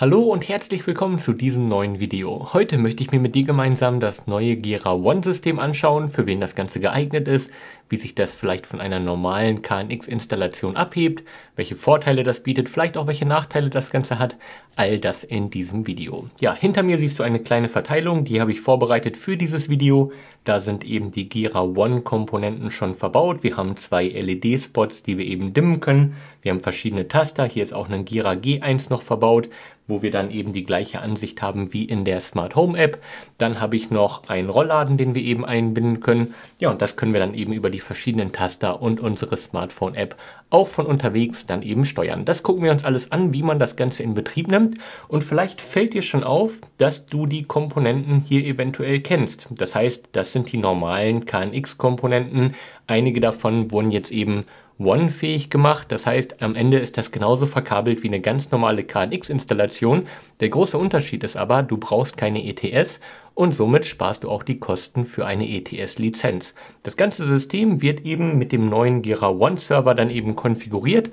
Hallo und herzlich willkommen zu diesem neuen Video. Heute möchte ich mir mit dir gemeinsam das neue Gera One System anschauen, für wen das Ganze geeignet ist, wie sich das vielleicht von einer normalen KNX-Installation abhebt, welche Vorteile das bietet, vielleicht auch welche Nachteile das Ganze hat, all das in diesem Video. Ja, hinter mir siehst du eine kleine Verteilung, die habe ich vorbereitet für dieses Video. Da sind eben die Gera One Komponenten schon verbaut. Wir haben zwei LED-Spots, die wir eben dimmen können. Wir haben verschiedene Taster. Hier ist auch ein Gira G1 noch verbaut, wo wir dann eben die gleiche Ansicht haben wie in der Smart Home App. Dann habe ich noch einen Rollladen, den wir eben einbinden können. Ja, und das können wir dann eben über die verschiedenen Taster und unsere Smartphone App auch von unterwegs dann eben steuern. Das gucken wir uns alles an, wie man das Ganze in Betrieb nimmt. Und vielleicht fällt dir schon auf, dass du die Komponenten hier eventuell kennst. Das heißt, das sind die normalen KNX-Komponenten. Einige davon wurden jetzt eben One fähig gemacht. Das heißt, am Ende ist das genauso verkabelt wie eine ganz normale KNX-Installation. Der große Unterschied ist aber, du brauchst keine ETS und somit sparst du auch die Kosten für eine ETS-Lizenz. Das ganze System wird eben mit dem neuen Gira One-Server dann eben konfiguriert.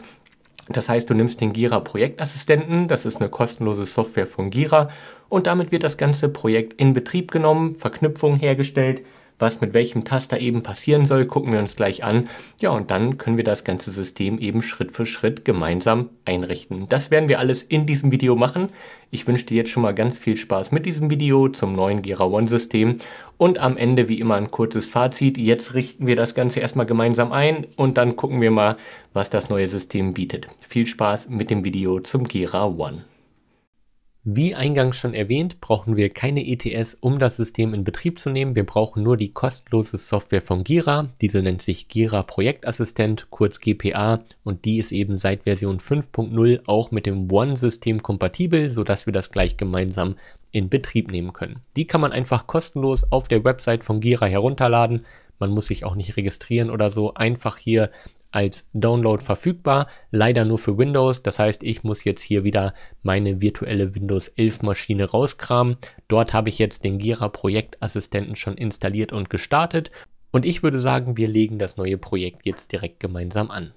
Das heißt, du nimmst den Gira Projektassistenten, das ist eine kostenlose Software von Gira, und damit wird das ganze Projekt in Betrieb genommen, Verknüpfung hergestellt, was mit welchem Taster eben passieren soll, gucken wir uns gleich an. Ja, und dann können wir das ganze System eben Schritt für Schritt gemeinsam einrichten. Das werden wir alles in diesem Video machen. Ich wünsche dir jetzt schon mal ganz viel Spaß mit diesem Video zum neuen Gera One System und am Ende wie immer ein kurzes Fazit. Jetzt richten wir das Ganze erstmal gemeinsam ein und dann gucken wir mal, was das neue System bietet. Viel Spaß mit dem Video zum Gera One. Wie eingangs schon erwähnt, brauchen wir keine ETS, um das System in Betrieb zu nehmen. Wir brauchen nur die kostenlose Software von Gira. Diese nennt sich Gira Projektassistent, kurz GPA, und die ist eben seit Version 5.0 auch mit dem One-System kompatibel, sodass wir das gleich gemeinsam in Betrieb nehmen können. Die kann man einfach kostenlos auf der Website von Gira herunterladen. Man muss sich auch nicht registrieren oder so. Einfach hier als Download verfügbar, leider nur für Windows. Das heißt, ich muss jetzt hier wieder meine virtuelle Windows 11 Maschine rauskramen. Dort habe ich jetzt den Gira Projektassistenten schon installiert und gestartet. Und ich würde sagen, wir legen das neue Projekt jetzt direkt gemeinsam an.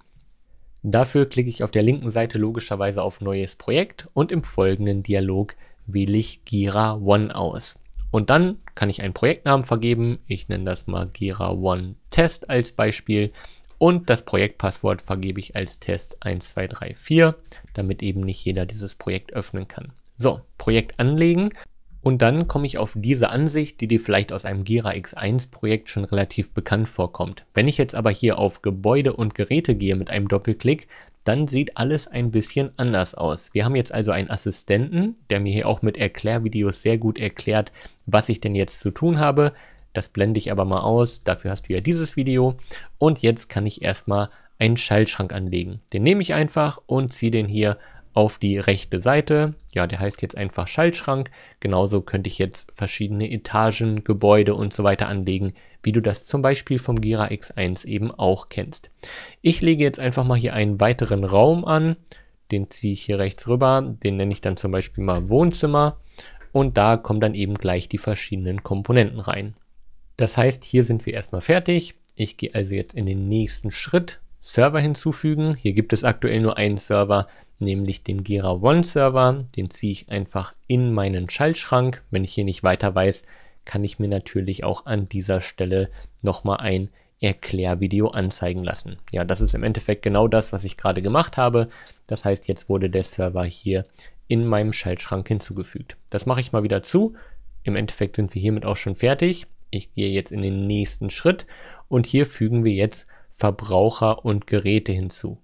Dafür klicke ich auf der linken Seite logischerweise auf Neues Projekt und im folgenden Dialog wähle ich Gira One aus. Und dann kann ich einen Projektnamen vergeben. Ich nenne das mal Gira One Test als Beispiel. Und das Projektpasswort vergebe ich als Test 1234, damit eben nicht jeder dieses Projekt öffnen kann. So, Projekt anlegen. Und dann komme ich auf diese Ansicht, die dir vielleicht aus einem Gira X1 Projekt schon relativ bekannt vorkommt. Wenn ich jetzt aber hier auf Gebäude und Geräte gehe mit einem Doppelklick, dann sieht alles ein bisschen anders aus. Wir haben jetzt also einen Assistenten, der mir hier auch mit Erklärvideos sehr gut erklärt, was ich denn jetzt zu tun habe. Das blende ich aber mal aus. Dafür hast du ja dieses Video. Und jetzt kann ich erstmal einen Schaltschrank anlegen. Den nehme ich einfach und ziehe den hier auf die rechte Seite. Ja, der heißt jetzt einfach Schaltschrank. Genauso könnte ich jetzt verschiedene Etagen, Gebäude und so weiter anlegen, wie du das zum Beispiel vom Gira X1 eben auch kennst. Ich lege jetzt einfach mal hier einen weiteren Raum an. Den ziehe ich hier rechts rüber. Den nenne ich dann zum Beispiel mal Wohnzimmer. Und da kommen dann eben gleich die verschiedenen Komponenten rein. Das heißt, hier sind wir erstmal fertig. Ich gehe also jetzt in den nächsten Schritt, Server hinzufügen. Hier gibt es aktuell nur einen Server, nämlich den Gera One Server. Den ziehe ich einfach in meinen Schaltschrank. Wenn ich hier nicht weiter weiß, kann ich mir natürlich auch an dieser Stelle nochmal ein Erklärvideo anzeigen lassen. Ja, das ist im Endeffekt genau das, was ich gerade gemacht habe. Das heißt, jetzt wurde der Server hier in meinem Schaltschrank hinzugefügt. Das mache ich mal wieder zu. Im Endeffekt sind wir hiermit auch schon fertig ich gehe jetzt in den nächsten Schritt und hier fügen wir jetzt Verbraucher und Geräte hinzu.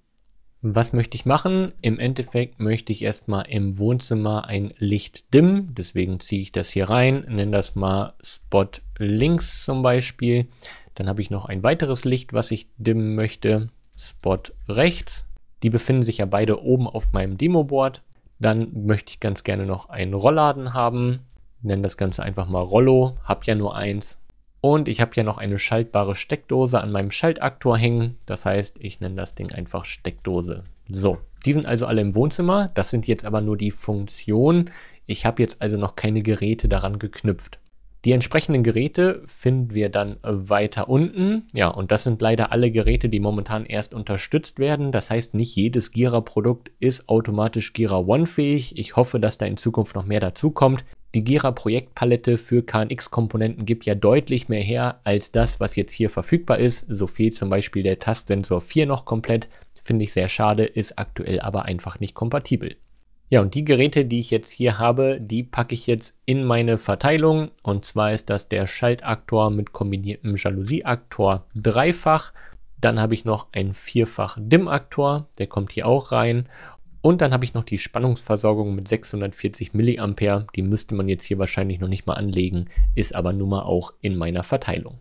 Was möchte ich machen? Im Endeffekt möchte ich erstmal im Wohnzimmer ein Licht dimmen. Deswegen ziehe ich das hier rein, nenne das mal Spot links zum Beispiel. Dann habe ich noch ein weiteres Licht, was ich dimmen möchte. Spot rechts. Die befinden sich ja beide oben auf meinem Demo-Board. Dann möchte ich ganz gerne noch einen Rollladen haben. Nenne das Ganze einfach mal Rollo. Hab ja nur eins. Und ich habe hier noch eine schaltbare Steckdose an meinem Schaltaktor hängen. Das heißt, ich nenne das Ding einfach Steckdose. So, die sind also alle im Wohnzimmer. Das sind jetzt aber nur die Funktionen. Ich habe jetzt also noch keine Geräte daran geknüpft. Die entsprechenden Geräte finden wir dann weiter unten. Ja, und das sind leider alle Geräte, die momentan erst unterstützt werden. Das heißt, nicht jedes Gira-Produkt ist automatisch Gira One-fähig. Ich hoffe, dass da in Zukunft noch mehr dazukommt. Die Gera-Projektpalette für KNX-Komponenten gibt ja deutlich mehr her als das, was jetzt hier verfügbar ist. So fehlt zum Beispiel der Tastsensor 4 noch komplett. Finde ich sehr schade, ist aktuell aber einfach nicht kompatibel. Ja, und die Geräte, die ich jetzt hier habe, die packe ich jetzt in meine Verteilung. Und zwar ist das der Schaltaktor mit kombiniertem Jalousieaktor dreifach. Dann habe ich noch einen vierfach Dim-Aktor, der kommt hier auch rein. Und dann habe ich noch die Spannungsversorgung mit 640 mA. Die müsste man jetzt hier wahrscheinlich noch nicht mal anlegen, ist aber nun mal auch in meiner Verteilung.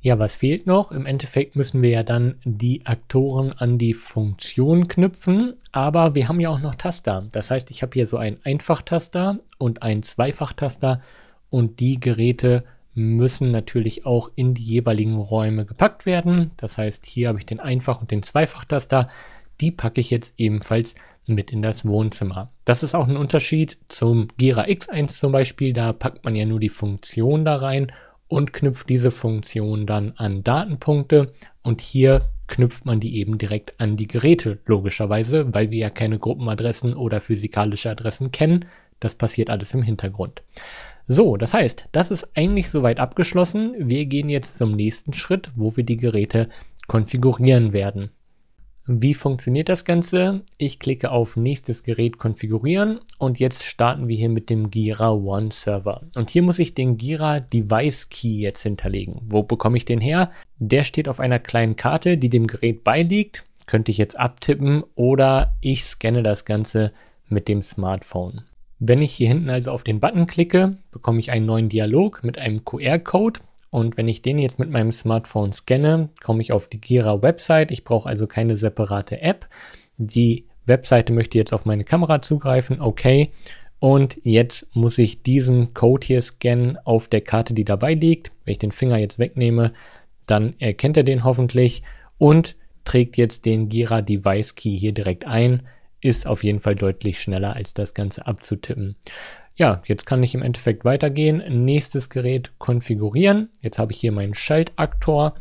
Ja, was fehlt noch? Im Endeffekt müssen wir ja dann die Aktoren an die Funktion knüpfen, aber wir haben ja auch noch Taster. Das heißt, ich habe hier so einen Einfachtaster und einen Zweifachtaster und die Geräte müssen natürlich auch in die jeweiligen Räume gepackt werden. Das heißt, hier habe ich den Einfach- und den Zweifachtaster. Die packe ich jetzt ebenfalls mit in das Wohnzimmer. Das ist auch ein Unterschied zum Gira X1 zum Beispiel. Da packt man ja nur die Funktion da rein und knüpft diese Funktion dann an Datenpunkte. Und hier knüpft man die eben direkt an die Geräte, logischerweise, weil wir ja keine Gruppenadressen oder physikalische Adressen kennen. Das passiert alles im Hintergrund. So, das heißt, das ist eigentlich soweit abgeschlossen. Wir gehen jetzt zum nächsten Schritt, wo wir die Geräte konfigurieren werden. Wie funktioniert das Ganze? Ich klicke auf nächstes Gerät konfigurieren und jetzt starten wir hier mit dem Gira One Server. Und hier muss ich den Gira Device Key jetzt hinterlegen. Wo bekomme ich den her? Der steht auf einer kleinen Karte, die dem Gerät beiliegt. Könnte ich jetzt abtippen oder ich scanne das Ganze mit dem Smartphone. Wenn ich hier hinten also auf den Button klicke, bekomme ich einen neuen Dialog mit einem QR-Code. Und wenn ich den jetzt mit meinem Smartphone scanne, komme ich auf die Gira-Website. Ich brauche also keine separate App. Die Webseite möchte jetzt auf meine Kamera zugreifen. Okay. Und jetzt muss ich diesen Code hier scannen auf der Karte, die dabei liegt. Wenn ich den Finger jetzt wegnehme, dann erkennt er den hoffentlich und trägt jetzt den Gira Device Key hier direkt ein. Ist auf jeden Fall deutlich schneller, als das Ganze abzutippen. Ja, jetzt kann ich im Endeffekt weitergehen. Nächstes Gerät konfigurieren. Jetzt habe ich hier meinen Schaltaktor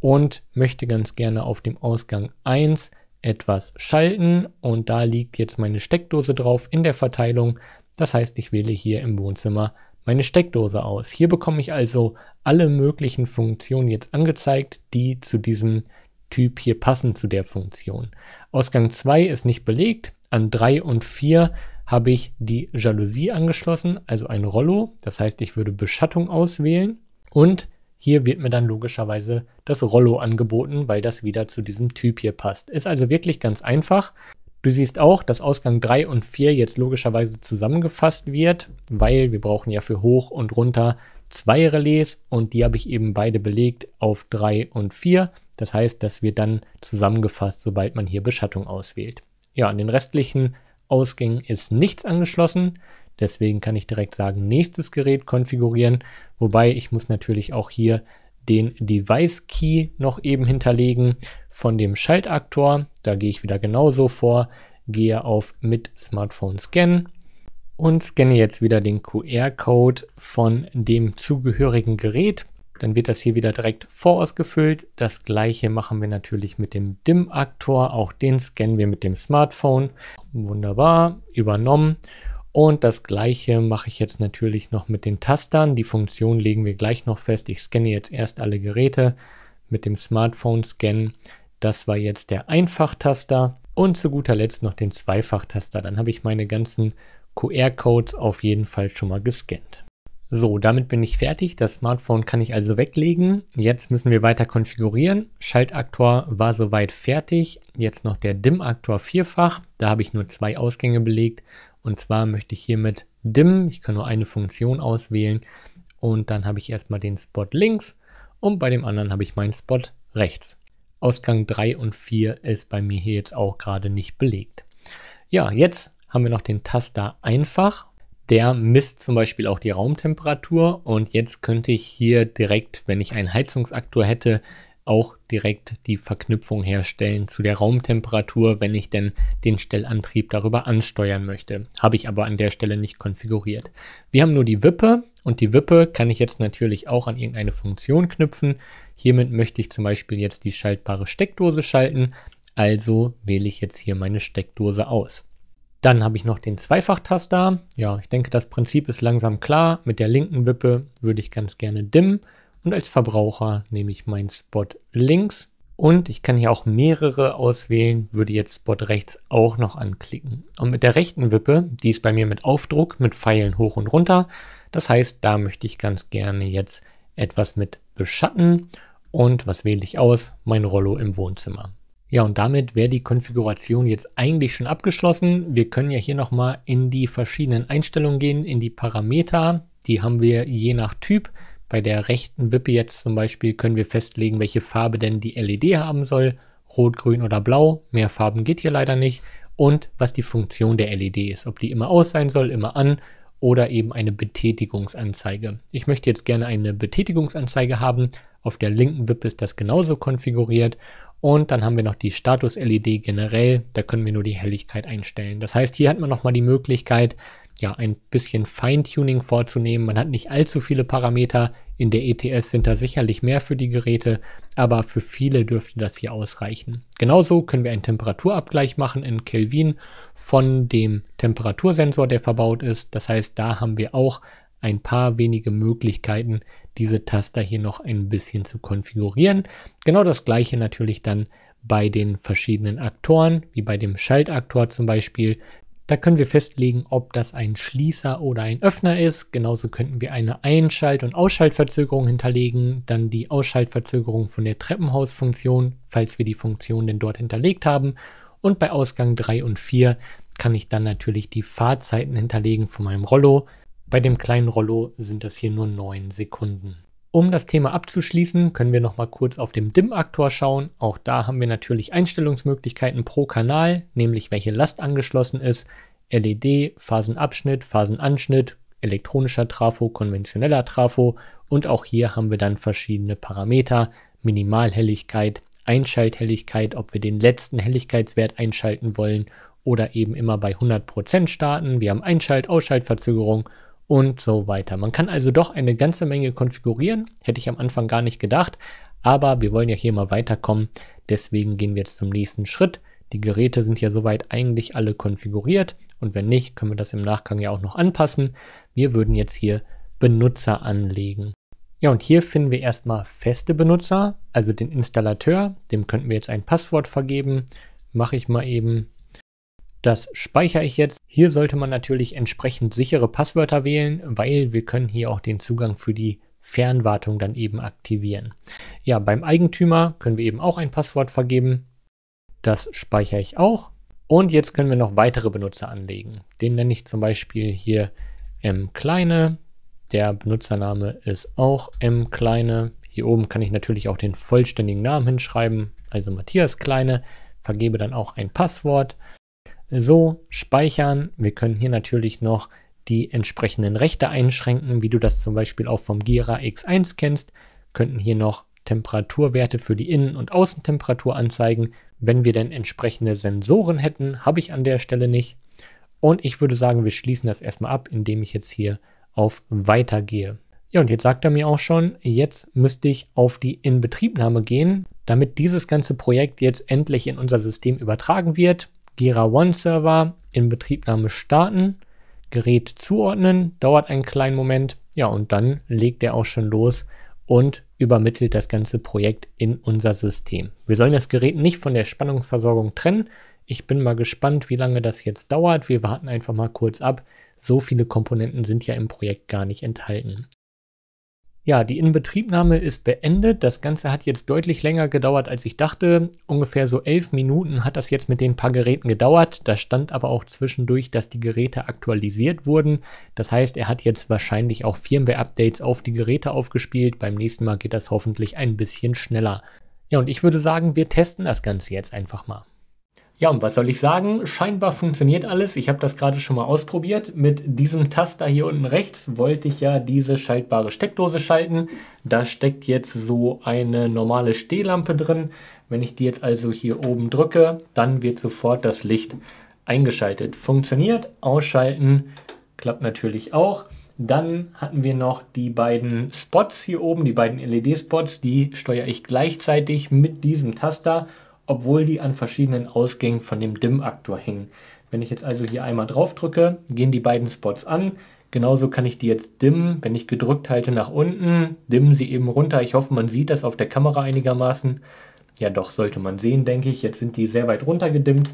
und möchte ganz gerne auf dem Ausgang 1 etwas schalten und da liegt jetzt meine Steckdose drauf in der Verteilung. Das heißt, ich wähle hier im Wohnzimmer meine Steckdose aus. Hier bekomme ich also alle möglichen Funktionen jetzt angezeigt, die zu diesem Typ hier passen, zu der Funktion. Ausgang 2 ist nicht belegt. An 3 und 4 habe ich die Jalousie angeschlossen, also ein Rollo. Das heißt, ich würde Beschattung auswählen und hier wird mir dann logischerweise das Rollo angeboten, weil das wieder zu diesem Typ hier passt. Ist also wirklich ganz einfach. Du siehst auch, dass Ausgang 3 und 4 jetzt logischerweise zusammengefasst wird, weil wir brauchen ja für hoch und runter zwei Relais und die habe ich eben beide belegt auf 3 und 4. Das heißt, das wird dann zusammengefasst, sobald man hier Beschattung auswählt. Ja, an den restlichen Ausgängen ist nichts angeschlossen. Deswegen kann ich direkt sagen, nächstes Gerät konfigurieren. Wobei ich muss natürlich auch hier den Device Key noch eben hinterlegen von dem Schaltaktor. Da gehe ich wieder genauso vor, gehe auf mit Smartphone Scan und scanne jetzt wieder den QR-Code von dem zugehörigen Gerät. Dann wird das hier wieder direkt vorausgefüllt. Das gleiche machen wir natürlich mit dem DIM-Aktor. Auch den scannen wir mit dem Smartphone. Wunderbar, übernommen. Und das gleiche mache ich jetzt natürlich noch mit den Tastern. Die Funktion legen wir gleich noch fest. Ich scanne jetzt erst alle Geräte mit dem Smartphone scannen. Das war jetzt der Einfachtaster und zu guter Letzt noch den Zweifachtaster. Dann habe ich meine ganzen QR-Codes auf jeden Fall schon mal gescannt. So, damit bin ich fertig. Das Smartphone kann ich also weglegen. Jetzt müssen wir weiter konfigurieren. Schaltaktor war soweit fertig. Jetzt noch der Dimm-Aktor vierfach. Da habe ich nur zwei Ausgänge belegt. Und zwar möchte ich hiermit DIMM. Ich kann nur eine Funktion auswählen. Und dann habe ich erstmal den Spot links und bei dem anderen habe ich meinen Spot rechts. Ausgang 3 und 4 ist bei mir hier jetzt auch gerade nicht belegt. Ja, jetzt haben wir noch den Taster einfach der misst zum Beispiel auch die Raumtemperatur und jetzt könnte ich hier direkt, wenn ich einen Heizungsaktor hätte, auch direkt die Verknüpfung herstellen zu der Raumtemperatur, wenn ich denn den Stellantrieb darüber ansteuern möchte. Habe ich aber an der Stelle nicht konfiguriert. Wir haben nur die Wippe und die Wippe kann ich jetzt natürlich auch an irgendeine Funktion knüpfen. Hiermit möchte ich zum Beispiel jetzt die schaltbare Steckdose schalten. Also wähle ich jetzt hier meine Steckdose aus. Dann habe ich noch den Zweifachtaster. Ja, ich denke, das Prinzip ist langsam klar. Mit der linken Wippe würde ich ganz gerne dimmen. Und als Verbraucher nehme ich meinen Spot links. Und ich kann hier auch mehrere auswählen, würde jetzt Spot rechts auch noch anklicken. Und mit der rechten Wippe, die ist bei mir mit Aufdruck, mit Pfeilen hoch und runter. Das heißt, da möchte ich ganz gerne jetzt etwas mit beschatten. Und was wähle ich aus? Mein Rollo im Wohnzimmer. Ja, und damit wäre die Konfiguration jetzt eigentlich schon abgeschlossen. Wir können ja hier nochmal in die verschiedenen Einstellungen gehen, in die Parameter. Die haben wir je nach Typ. Bei der rechten Wippe jetzt zum Beispiel können wir festlegen, welche Farbe denn die LED haben soll. Rot, grün oder blau. Mehr Farben geht hier leider nicht. Und was die Funktion der LED ist. Ob die immer aus sein soll, immer an oder eben eine Betätigungsanzeige. Ich möchte jetzt gerne eine Betätigungsanzeige haben. Auf der linken Wippe ist das genauso konfiguriert und dann haben wir noch die Status-LED generell. Da können wir nur die Helligkeit einstellen. Das heißt, hier hat man nochmal die Möglichkeit, ja, ein bisschen Feintuning vorzunehmen. Man hat nicht allzu viele Parameter. In der ETS sind da sicherlich mehr für die Geräte, aber für viele dürfte das hier ausreichen. Genauso können wir einen Temperaturabgleich machen in Kelvin von dem Temperatursensor, der verbaut ist. Das heißt, da haben wir auch ein paar wenige Möglichkeiten, diese Taster hier noch ein bisschen zu konfigurieren. Genau das gleiche natürlich dann bei den verschiedenen Aktoren, wie bei dem Schaltaktor zum Beispiel. Da können wir festlegen, ob das ein Schließer oder ein Öffner ist. Genauso könnten wir eine Einschalt- und Ausschaltverzögerung hinterlegen, dann die Ausschaltverzögerung von der Treppenhausfunktion, falls wir die Funktion denn dort hinterlegt haben. Und bei Ausgang 3 und 4 kann ich dann natürlich die Fahrzeiten hinterlegen von meinem Rollo, bei dem kleinen Rollo sind das hier nur 9 Sekunden. Um das Thema abzuschließen, können wir noch mal kurz auf dem dimm aktor schauen. Auch da haben wir natürlich Einstellungsmöglichkeiten pro Kanal, nämlich welche Last angeschlossen ist, LED, Phasenabschnitt, Phasenanschnitt, elektronischer Trafo, konventioneller Trafo und auch hier haben wir dann verschiedene Parameter, Minimalhelligkeit, Einschalthelligkeit, ob wir den letzten Helligkeitswert einschalten wollen oder eben immer bei 100% starten. Wir haben Einschalt-Ausschaltverzögerung und so weiter. Man kann also doch eine ganze Menge konfigurieren, hätte ich am Anfang gar nicht gedacht, aber wir wollen ja hier mal weiterkommen, deswegen gehen wir jetzt zum nächsten Schritt. Die Geräte sind ja soweit eigentlich alle konfiguriert und wenn nicht, können wir das im Nachgang ja auch noch anpassen. Wir würden jetzt hier Benutzer anlegen. Ja, und hier finden wir erstmal feste Benutzer, also den Installateur, dem könnten wir jetzt ein Passwort vergeben. Mache ich mal eben das speichere ich jetzt. Hier sollte man natürlich entsprechend sichere Passwörter wählen, weil wir können hier auch den Zugang für die Fernwartung dann eben aktivieren. Ja, beim Eigentümer können wir eben auch ein Passwort vergeben. Das speichere ich auch. Und jetzt können wir noch weitere Benutzer anlegen. Den nenne ich zum Beispiel hier mKleine. Der Benutzername ist auch mKleine. Hier oben kann ich natürlich auch den vollständigen Namen hinschreiben, also Matthias kleine. Vergebe dann auch ein Passwort. So, speichern. Wir können hier natürlich noch die entsprechenden Rechte einschränken, wie du das zum Beispiel auch vom Gira X1 kennst. Könnten hier noch Temperaturwerte für die Innen- und Außentemperatur anzeigen. Wenn wir denn entsprechende Sensoren hätten, habe ich an der Stelle nicht. Und ich würde sagen, wir schließen das erstmal ab, indem ich jetzt hier auf Weiter gehe. Ja, und jetzt sagt er mir auch schon, jetzt müsste ich auf die Inbetriebnahme gehen, damit dieses ganze Projekt jetzt endlich in unser System übertragen wird. Jira One Server in Betriebnahme starten, Gerät zuordnen, dauert einen kleinen Moment, ja, und dann legt er auch schon los und übermittelt das ganze Projekt in unser System. Wir sollen das Gerät nicht von der Spannungsversorgung trennen. Ich bin mal gespannt, wie lange das jetzt dauert. Wir warten einfach mal kurz ab. So viele Komponenten sind ja im Projekt gar nicht enthalten. Ja, die Inbetriebnahme ist beendet. Das Ganze hat jetzt deutlich länger gedauert, als ich dachte. Ungefähr so elf Minuten hat das jetzt mit den paar Geräten gedauert. Da stand aber auch zwischendurch, dass die Geräte aktualisiert wurden. Das heißt, er hat jetzt wahrscheinlich auch Firmware-Updates auf die Geräte aufgespielt. Beim nächsten Mal geht das hoffentlich ein bisschen schneller. Ja, und ich würde sagen, wir testen das Ganze jetzt einfach mal. Ja, und was soll ich sagen? Scheinbar funktioniert alles. Ich habe das gerade schon mal ausprobiert. Mit diesem Taster hier unten rechts wollte ich ja diese schaltbare Steckdose schalten. Da steckt jetzt so eine normale Stehlampe drin. Wenn ich die jetzt also hier oben drücke, dann wird sofort das Licht eingeschaltet. Funktioniert, ausschalten klappt natürlich auch. Dann hatten wir noch die beiden Spots hier oben, die beiden LED-Spots. Die steuere ich gleichzeitig mit diesem Taster obwohl die an verschiedenen Ausgängen von dem dimm aktor hängen. Wenn ich jetzt also hier einmal drauf drücke, gehen die beiden Spots an. Genauso kann ich die jetzt dimmen. Wenn ich gedrückt halte nach unten, dimmen sie eben runter. Ich hoffe, man sieht das auf der Kamera einigermaßen. Ja doch, sollte man sehen, denke ich. Jetzt sind die sehr weit runter gedimmt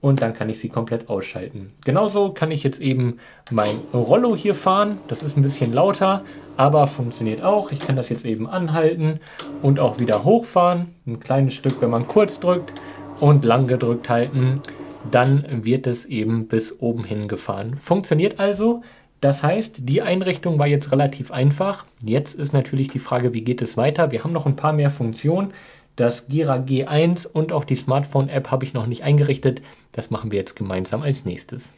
und dann kann ich sie komplett ausschalten. Genauso kann ich jetzt eben mein Rollo hier fahren. Das ist ein bisschen lauter, aber funktioniert auch. Ich kann das jetzt eben anhalten und auch wieder hochfahren. Ein kleines Stück, wenn man kurz drückt und lang gedrückt halten, dann wird es eben bis oben hin gefahren. Funktioniert also. Das heißt, die Einrichtung war jetzt relativ einfach. Jetzt ist natürlich die Frage, wie geht es weiter? Wir haben noch ein paar mehr Funktionen. Das Gira G1 und auch die Smartphone-App habe ich noch nicht eingerichtet. Das machen wir jetzt gemeinsam als nächstes.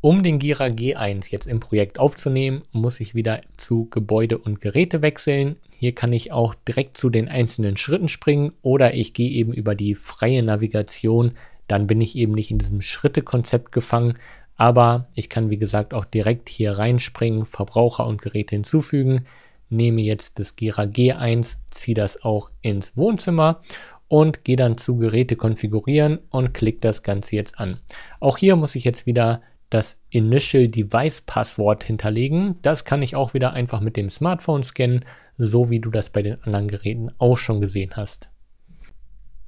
Um den Gira G1 jetzt im Projekt aufzunehmen, muss ich wieder zu Gebäude und Geräte wechseln. Hier kann ich auch direkt zu den einzelnen Schritten springen oder ich gehe eben über die freie Navigation. Dann bin ich eben nicht in diesem Schritte-Konzept gefangen, aber ich kann wie gesagt auch direkt hier reinspringen, Verbraucher und Geräte hinzufügen nehme jetzt das Gera G1, ziehe das auch ins Wohnzimmer und gehe dann zu Geräte konfigurieren und klicke das Ganze jetzt an. Auch hier muss ich jetzt wieder das Initial Device Passwort hinterlegen. Das kann ich auch wieder einfach mit dem Smartphone scannen, so wie du das bei den anderen Geräten auch schon gesehen hast.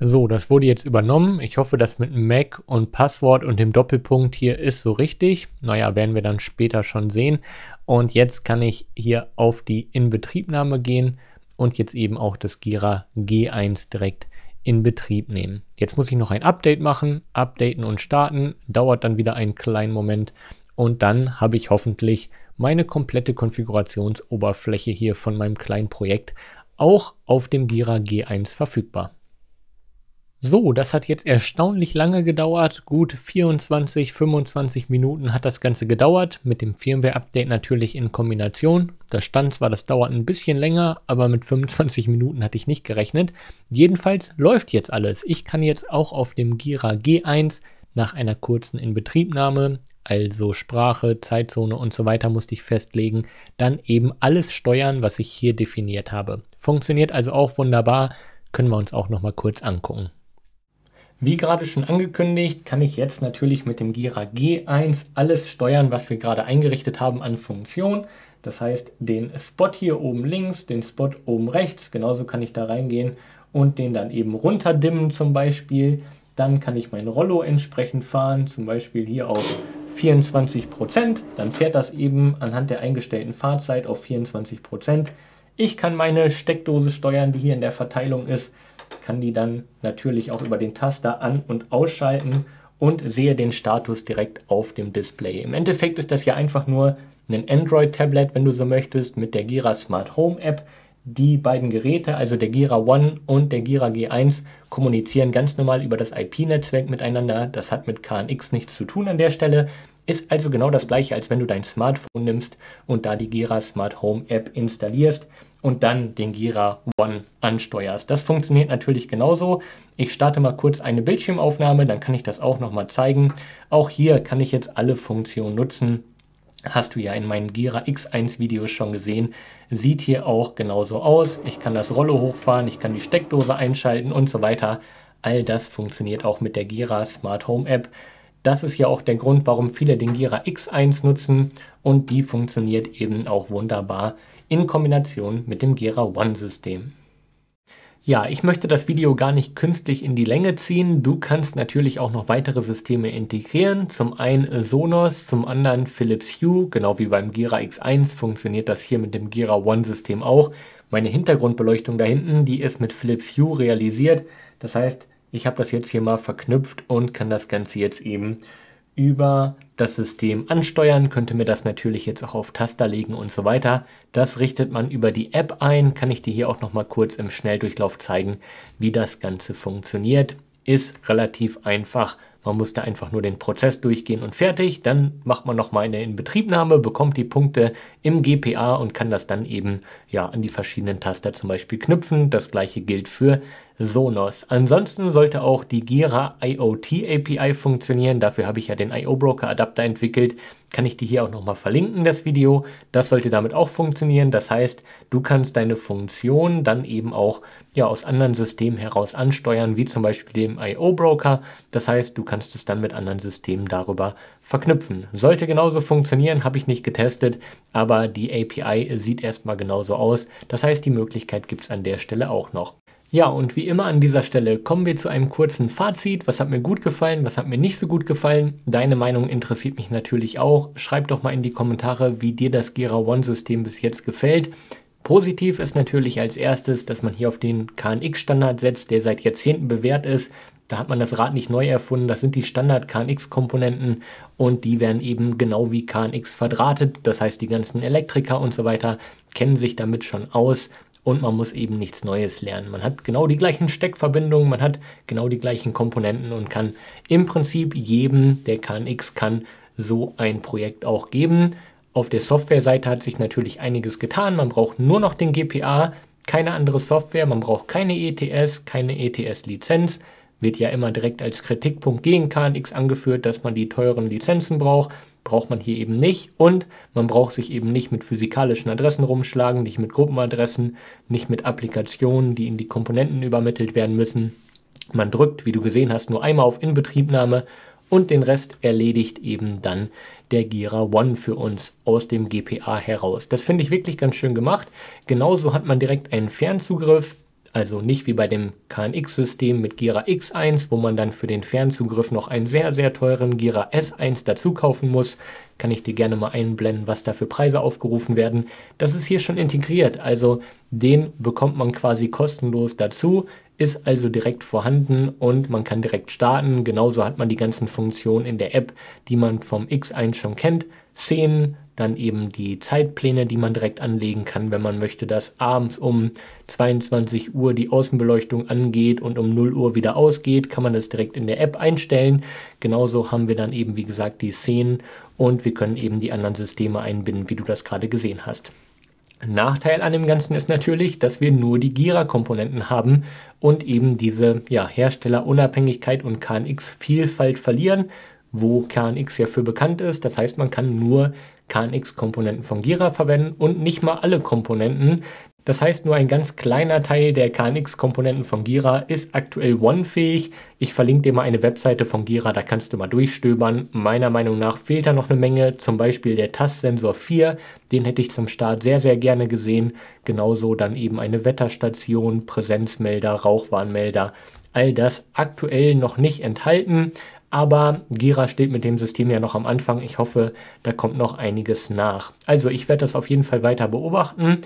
So, das wurde jetzt übernommen. Ich hoffe, das mit Mac und Passwort und dem Doppelpunkt hier ist so richtig. Naja, werden wir dann später schon sehen. Und jetzt kann ich hier auf die Inbetriebnahme gehen und jetzt eben auch das Gira G1 direkt in Betrieb nehmen. Jetzt muss ich noch ein Update machen, updaten und starten, dauert dann wieder einen kleinen Moment und dann habe ich hoffentlich meine komplette Konfigurationsoberfläche hier von meinem kleinen Projekt auch auf dem Gira G1 verfügbar. So, das hat jetzt erstaunlich lange gedauert. Gut 24, 25 Minuten hat das Ganze gedauert, mit dem Firmware-Update natürlich in Kombination. Das stand zwar, das dauert ein bisschen länger, aber mit 25 Minuten hatte ich nicht gerechnet. Jedenfalls läuft jetzt alles. Ich kann jetzt auch auf dem Gira G1 nach einer kurzen Inbetriebnahme, also Sprache, Zeitzone und so weiter musste ich festlegen, dann eben alles steuern, was ich hier definiert habe. Funktioniert also auch wunderbar, können wir uns auch noch mal kurz angucken. Wie gerade schon angekündigt, kann ich jetzt natürlich mit dem Gira G1 alles steuern, was wir gerade eingerichtet haben an Funktion. Das heißt, den Spot hier oben links, den Spot oben rechts, genauso kann ich da reingehen und den dann eben runterdimmen zum Beispiel. Dann kann ich mein Rollo entsprechend fahren, zum Beispiel hier auf 24%. Prozent. Dann fährt das eben anhand der eingestellten Fahrzeit auf 24%. Prozent. Ich kann meine Steckdose steuern, die hier in der Verteilung ist kann die dann natürlich auch über den Taster an- und ausschalten und sehe den Status direkt auf dem Display. Im Endeffekt ist das ja einfach nur ein Android-Tablet, wenn du so möchtest, mit der Gira Smart Home App. Die beiden Geräte, also der Gira One und der Gira G1, kommunizieren ganz normal über das IP-Netzwerk miteinander. Das hat mit KNX nichts zu tun an der Stelle. Ist also genau das gleiche, als wenn du dein Smartphone nimmst und da die Gira Smart Home App installierst und dann den Gira One ansteuerst. Das funktioniert natürlich genauso. Ich starte mal kurz eine Bildschirmaufnahme, dann kann ich das auch nochmal zeigen. Auch hier kann ich jetzt alle Funktionen nutzen. Hast du ja in meinen Gira X1 Videos schon gesehen. Sieht hier auch genauso aus. Ich kann das Rollo hochfahren, ich kann die Steckdose einschalten und so weiter. All das funktioniert auch mit der Gira Smart Home App. Das ist ja auch der Grund, warum viele den Gira X1 nutzen und die funktioniert eben auch wunderbar in Kombination mit dem Gera One-System. Ja, ich möchte das Video gar nicht künstlich in die Länge ziehen. Du kannst natürlich auch noch weitere Systeme integrieren. Zum einen Sonos, zum anderen Philips Hue. Genau wie beim Gira X1 funktioniert das hier mit dem Gira One-System auch. Meine Hintergrundbeleuchtung da hinten, die ist mit Philips Hue realisiert. Das heißt, ich habe das jetzt hier mal verknüpft und kann das Ganze jetzt eben über das System ansteuern, könnte mir das natürlich jetzt auch auf Taster legen und so weiter. Das richtet man über die App ein, kann ich dir hier auch noch mal kurz im Schnelldurchlauf zeigen, wie das Ganze funktioniert. Ist relativ einfach, man muss da einfach nur den Prozess durchgehen und fertig. Dann macht man nochmal eine Inbetriebnahme, bekommt die Punkte im GPA und kann das dann eben ja, an die verschiedenen Taster zum Beispiel knüpfen. Das gleiche gilt für Sonos. Ansonsten sollte auch die Gira IoT API funktionieren. Dafür habe ich ja den IO Broker Adapter entwickelt kann ich dir hier auch nochmal verlinken, das Video. Das sollte damit auch funktionieren. Das heißt, du kannst deine Funktion dann eben auch ja, aus anderen Systemen heraus ansteuern, wie zum Beispiel dem IO-Broker. Das heißt, du kannst es dann mit anderen Systemen darüber verknüpfen. Sollte genauso funktionieren, habe ich nicht getestet, aber die API sieht erstmal genauso aus. Das heißt, die Möglichkeit gibt es an der Stelle auch noch. Ja, und wie immer an dieser Stelle kommen wir zu einem kurzen Fazit. Was hat mir gut gefallen, was hat mir nicht so gut gefallen? Deine Meinung interessiert mich natürlich auch. Schreib doch mal in die Kommentare, wie dir das Gera One-System bis jetzt gefällt. Positiv ist natürlich als erstes, dass man hier auf den KNX-Standard setzt, der seit Jahrzehnten bewährt ist. Da hat man das Rad nicht neu erfunden, das sind die Standard-KNX-Komponenten und die werden eben genau wie KNX verdrahtet. Das heißt, die ganzen Elektriker und so weiter kennen sich damit schon aus und man muss eben nichts Neues lernen. Man hat genau die gleichen Steckverbindungen, man hat genau die gleichen Komponenten und kann im Prinzip jedem, der KNX kann, so ein Projekt auch geben. Auf der Softwareseite hat sich natürlich einiges getan. Man braucht nur noch den GPA, keine andere Software, man braucht keine ETS, keine ETS-Lizenz. Wird ja immer direkt als Kritikpunkt gegen KNX angeführt, dass man die teuren Lizenzen braucht braucht man hier eben nicht und man braucht sich eben nicht mit physikalischen Adressen rumschlagen, nicht mit Gruppenadressen, nicht mit Applikationen, die in die Komponenten übermittelt werden müssen. Man drückt, wie du gesehen hast, nur einmal auf Inbetriebnahme und den Rest erledigt eben dann der Gira One für uns aus dem GPA heraus. Das finde ich wirklich ganz schön gemacht. Genauso hat man direkt einen Fernzugriff also nicht wie bei dem KNX-System mit Gira X1, wo man dann für den Fernzugriff noch einen sehr, sehr teuren Gira S1 dazu kaufen muss. Kann ich dir gerne mal einblenden, was da für Preise aufgerufen werden. Das ist hier schon integriert, also den bekommt man quasi kostenlos dazu, ist also direkt vorhanden und man kann direkt starten. Genauso hat man die ganzen Funktionen in der App, die man vom X1 schon kennt. Szenen, dann eben die Zeitpläne, die man direkt anlegen kann, wenn man möchte, dass abends um 22 Uhr die Außenbeleuchtung angeht und um 0 Uhr wieder ausgeht, kann man das direkt in der App einstellen. Genauso haben wir dann eben, wie gesagt, die Szenen und wir können eben die anderen Systeme einbinden, wie du das gerade gesehen hast. Nachteil an dem Ganzen ist natürlich, dass wir nur die Gira-Komponenten haben und eben diese ja, Herstellerunabhängigkeit und KNX-Vielfalt verlieren, wo KNX ja für bekannt ist. Das heißt, man kann nur KNX-Komponenten von Gira verwenden und nicht mal alle Komponenten. Das heißt, nur ein ganz kleiner Teil der KNX-Komponenten von Gira ist aktuell One-fähig. Ich verlinke dir mal eine Webseite von Gira, da kannst du mal durchstöbern. Meiner Meinung nach fehlt da noch eine Menge, zum Beispiel der Tastsensor 4, den hätte ich zum Start sehr, sehr gerne gesehen. Genauso dann eben eine Wetterstation, Präsenzmelder, Rauchwarnmelder all das aktuell noch nicht enthalten. Aber Gira steht mit dem System ja noch am Anfang. Ich hoffe, da kommt noch einiges nach. Also ich werde das auf jeden Fall weiter beobachten.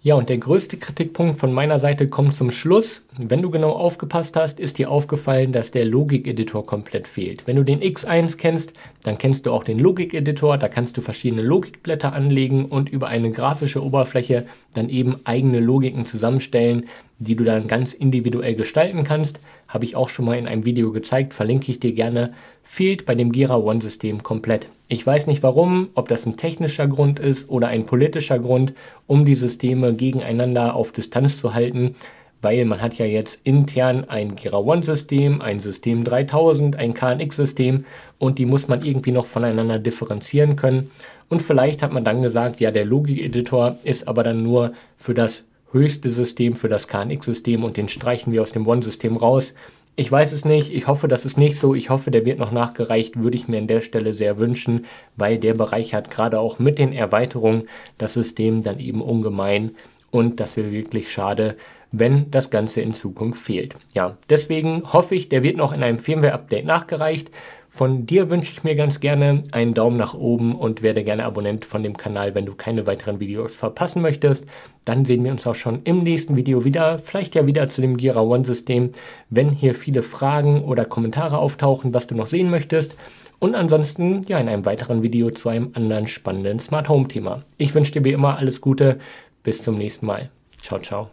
Ja, und der größte Kritikpunkt von meiner Seite kommt zum Schluss. Wenn du genau aufgepasst hast, ist dir aufgefallen, dass der Logik-Editor komplett fehlt. Wenn du den X1 kennst, dann kennst du auch den Logik-Editor. Da kannst du verschiedene Logikblätter anlegen und über eine grafische Oberfläche dann eben eigene Logiken zusammenstellen die du dann ganz individuell gestalten kannst. Habe ich auch schon mal in einem Video gezeigt, verlinke ich dir gerne. Fehlt bei dem Gira One-System komplett. Ich weiß nicht warum, ob das ein technischer Grund ist oder ein politischer Grund, um die Systeme gegeneinander auf Distanz zu halten, weil man hat ja jetzt intern ein Gira One-System, ein System 3000, ein KNX-System und die muss man irgendwie noch voneinander differenzieren können. Und vielleicht hat man dann gesagt, ja, der logik editor ist aber dann nur für das höchste System für das KNX-System und den streichen wir aus dem One-System raus. Ich weiß es nicht, ich hoffe, das ist nicht so, ich hoffe, der wird noch nachgereicht, würde ich mir an der Stelle sehr wünschen, weil der Bereich hat gerade auch mit den Erweiterungen das System dann eben ungemein und das wäre wirklich schade, wenn das Ganze in Zukunft fehlt. Ja, deswegen hoffe ich, der wird noch in einem Firmware-Update nachgereicht. Von dir wünsche ich mir ganz gerne einen Daumen nach oben und werde gerne Abonnent von dem Kanal, wenn du keine weiteren Videos verpassen möchtest. Dann sehen wir uns auch schon im nächsten Video wieder, vielleicht ja wieder zu dem Gira One System, wenn hier viele Fragen oder Kommentare auftauchen, was du noch sehen möchtest. Und ansonsten ja in einem weiteren Video zu einem anderen spannenden Smart Home Thema. Ich wünsche dir wie immer alles Gute, bis zum nächsten Mal. Ciao, ciao.